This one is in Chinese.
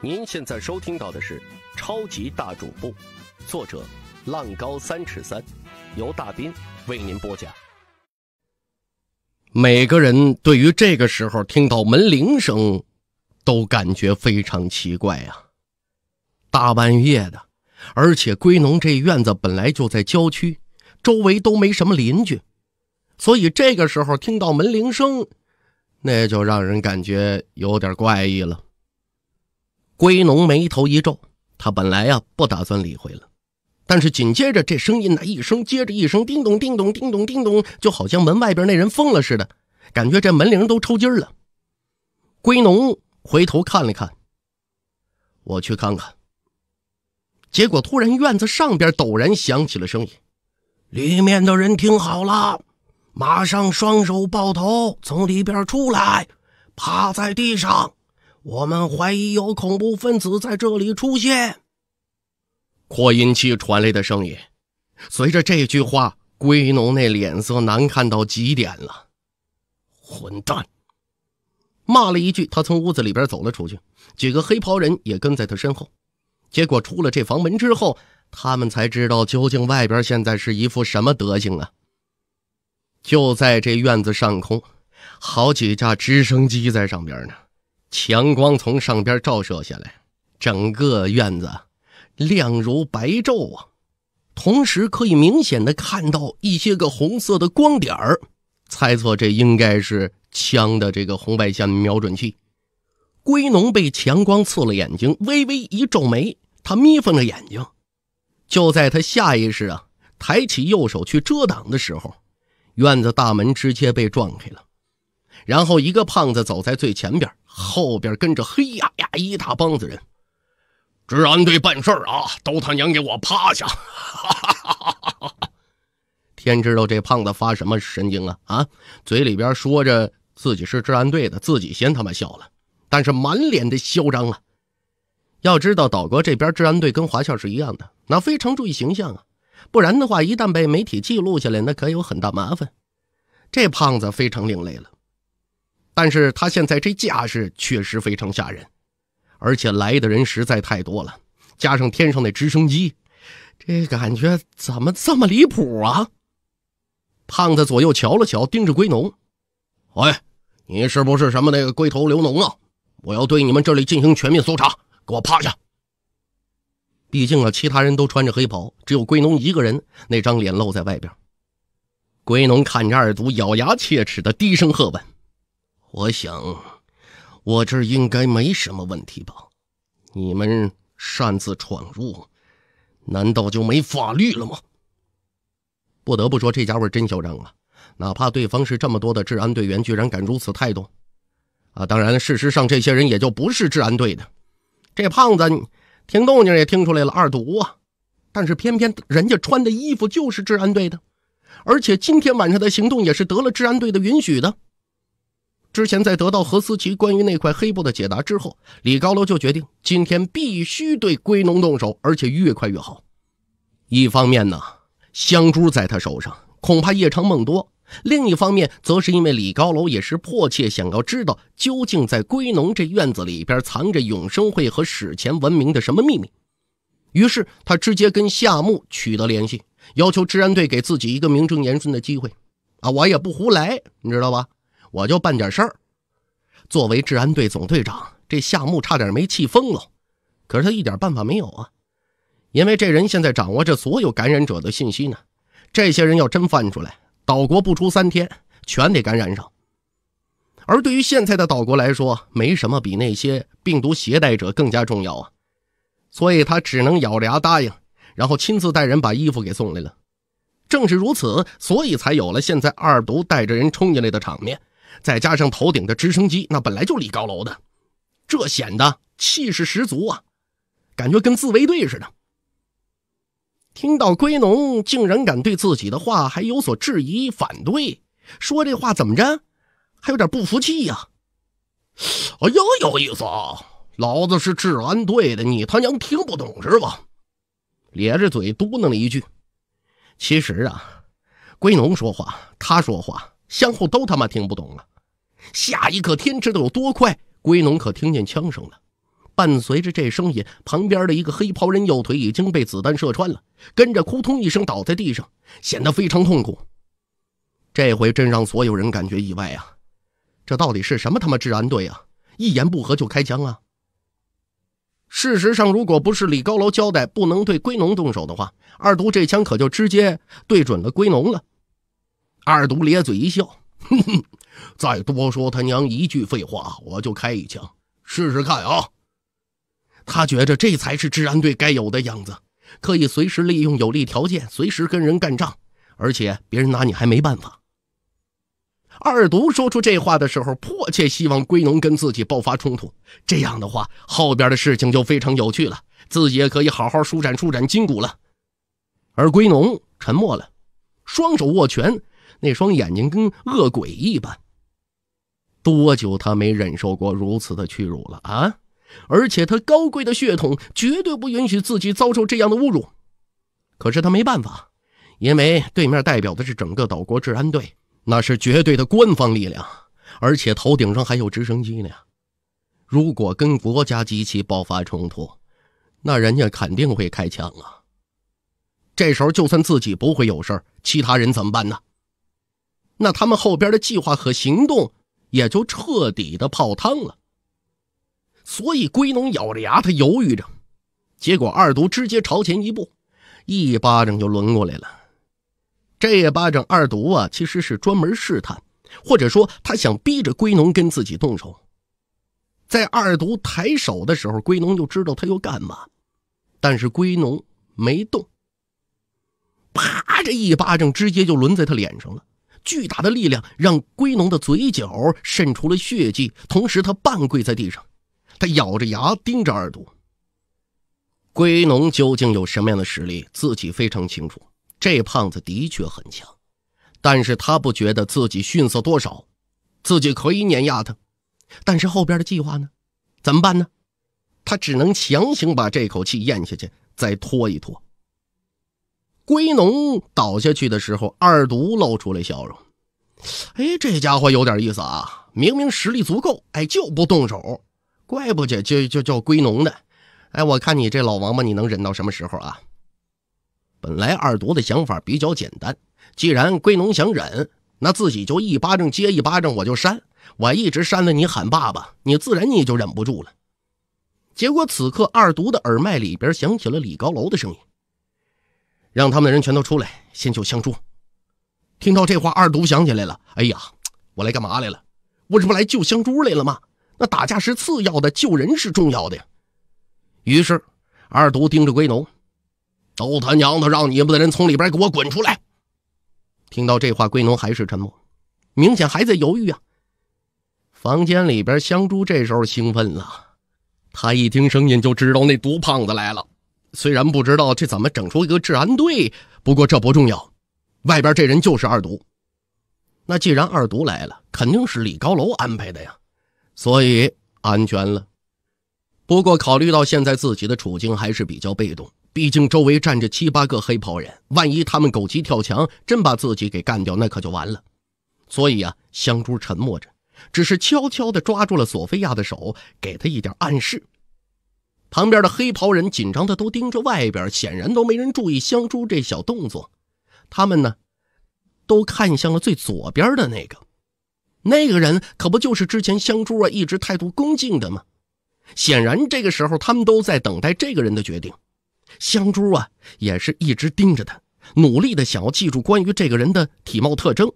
您现在收听到的是《超级大主播》，作者浪高三尺三，由大斌为您播讲。每个人对于这个时候听到门铃声，都感觉非常奇怪啊！大半夜的，而且归农这院子本来就在郊区，周围都没什么邻居，所以这个时候听到门铃声，那就让人感觉有点怪异了。归农眉头一皱，他本来呀不打算理会了，但是紧接着这声音呢一声接着一声，叮咚叮咚叮咚叮咚，就好像门外边那人疯了似的，感觉这门铃都抽筋了。归农回头看了看，我去看看。结果突然院子上边陡然响起了声音：“里面的人听好了，马上双手抱头从里边出来，趴在地上。”我们怀疑有恐怖分子在这里出现。扩音器传来的声音，随着这句话，龟农那脸色难看到极点了。混蛋！骂了一句，他从屋子里边走了出去，几个黑袍人也跟在他身后。结果出了这房门之后，他们才知道究竟外边现在是一副什么德行啊！就在这院子上空，好几架直升机在上边呢。强光从上边照射下来，整个院子亮如白昼啊！同时可以明显的看到一些个红色的光点儿，猜测这应该是枪的这个红外线瞄准器。归农被强光刺了眼睛，微微一皱眉，他眯缝着眼睛。就在他下意识啊抬起右手去遮挡的时候，院子大门直接被撞开了。然后一个胖子走在最前边，后边跟着黑压压一大帮子人。治安队办事啊，都他娘给我趴下！哈哈哈哈天知道这胖子发什么神经啊啊！嘴里边说着自己是治安队的，自己先他妈笑了，但是满脸的嚣张啊。要知道岛国这边治安队跟华夏是一样的，那非常注意形象啊，不然的话一旦被媒体记录下来，那可有很大麻烦。这胖子非常另类了。但是他现在这架势确实非常吓人，而且来的人实在太多了，加上天上那直升机，这感觉怎么这么离谱啊？胖子左右瞧了瞧，盯着龟农：“喂，你是不是什么那个龟头刘农啊？我要对你们这里进行全面搜查，给我趴下！毕竟啊，其他人都穿着黑袍，只有龟农一个人那张脸露在外边。龟农看着二独，咬牙切齿的低声喝问。”我想，我这儿应该没什么问题吧？你们擅自闯入，难道就没法律了吗？不得不说，这家伙真嚣张啊！哪怕对方是这么多的治安队员，居然敢如此态度。啊，当然，事实上这些人也就不是治安队的。这胖子听动静也听出来了，二独啊！但是偏偏人家穿的衣服就是治安队的，而且今天晚上的行动也是得了治安队的允许的。之前在得到何思琪关于那块黑布的解答之后，李高楼就决定今天必须对归农动手，而且越快越好。一方面呢，香珠在他手上，恐怕夜长梦多；另一方面，则是因为李高楼也是迫切想要知道究竟在归农这院子里边藏着永生会和史前文明的什么秘密。于是他直接跟夏木取得联系，要求治安队给自己一个名正言顺的机会。啊，我也不胡来，你知道吧？我就办点事儿。作为治安队总队长，这夏木差点没气疯了，可是他一点办法没有啊，因为这人现在掌握着所有感染者的信息呢。这些人要真翻出来，岛国不出三天全得感染上。而对于现在的岛国来说，没什么比那些病毒携带者更加重要啊，所以他只能咬着牙答应，然后亲自带人把衣服给送来了。正是如此，所以才有了现在二毒带着人冲进来的场面。再加上头顶的直升机，那本来就立高楼的，这显得气势十足啊，感觉跟自卫队似的。听到归农竟然敢对自己的话还有所质疑、反对，说这话怎么着，还有点不服气呀？哎呀，有意思啊！老子是治安队的，你他娘听不懂是吧？咧着嘴嘟囔了一句。其实啊，归农说话，他说话。相互都他妈听不懂了。下一刻，天知道有多快，归农可听见枪声了。伴随着这声音，旁边的一个黑袍人右腿已经被子弹射穿了，跟着扑通一声倒在地上，显得非常痛苦。这回真让所有人感觉意外啊！这到底是什么他妈治安队啊？一言不合就开枪啊！事实上，如果不是李高楼交代不能对归农动手的话，二毒这枪可就直接对准了归农了。二独咧嘴一笑，哼哼，再多说他娘一句废话，我就开一枪，试试看啊！他觉着这才是治安队该有的样子，可以随时利用有利条件，随时跟人干仗，而且别人拿你还没办法。二毒说出这话的时候，迫切希望归农跟自己爆发冲突，这样的话，后边的事情就非常有趣了，自己也可以好好舒展舒展筋骨了。而归农沉默了，双手握拳。那双眼睛跟恶鬼一般。多久他没忍受过如此的屈辱了啊？而且他高贵的血统绝对不允许自己遭受这样的侮辱。可是他没办法，因为对面代表的是整个岛国治安队，那是绝对的官方力量，而且头顶上还有直升机呢。如果跟国家机器爆发冲突，那人家肯定会开枪啊。这时候就算自己不会有事其他人怎么办呢？那他们后边的计划和行动也就彻底的泡汤了。所以龟农咬着牙，他犹豫着，结果二毒直接朝前一步，一巴掌就抡过来了。这一巴掌，二毒啊，其实是专门试探，或者说他想逼着龟农跟自己动手。在二毒抬手的时候，龟农就知道他要干嘛，但是龟农没动。啪！这一巴掌直接就抡在他脸上了。巨大的力量让龟农的嘴角渗出了血迹，同时他半跪在地上，他咬着牙盯着二度。龟农究竟有什么样的实力，自己非常清楚。这胖子的确很强，但是他不觉得自己逊色多少，自己可以碾压他。但是后边的计划呢？怎么办呢？他只能强行把这口气咽下去，再拖一拖。归农倒下去的时候，二独露出了笑容。哎，这家伙有点意思啊！明明实力足够，哎，就不动手，怪不得就就叫归农的。哎，我看你这老王八，你能忍到什么时候啊？本来二独的想法比较简单，既然归农想忍，那自己就一巴掌接一巴掌，我就扇，我一直扇了你喊爸爸，你自然你就忍不住了。结果此刻，二独的耳麦里边响起了李高楼的声音。让他们的人全都出来，先救香珠。听到这话，二毒想起来了：“哎呀，我来干嘛来了？我这不来救香珠来了吗？那打架是次要的，救人是重要的呀。”于是，二毒盯着龟奴：“都他娘的，让你们的人从里边给我滚出来！”听到这话，龟奴还是沉默，明显还在犹豫啊。房间里边，香珠这时候兴奋了，他一听声音就知道那毒胖子来了。虽然不知道这怎么整出一个治安队，不过这不重要。外边这人就是二毒，那既然二毒来了，肯定是李高楼安排的呀，所以安全了。不过考虑到现在自己的处境还是比较被动，毕竟周围站着七八个黑袍人，万一他们狗急跳墙，真把自己给干掉，那可就完了。所以啊，香珠沉默着，只是悄悄地抓住了索菲亚的手，给她一点暗示。旁边的黑袍人紧张的都盯着外边，显然都没人注意香珠这小动作。他们呢，都看向了最左边的那个，那个人可不就是之前香珠啊一直态度恭敬的吗？显然这个时候他们都在等待这个人的决定。香珠啊也是一直盯着他，努力的想要记住关于这个人的体貌特征。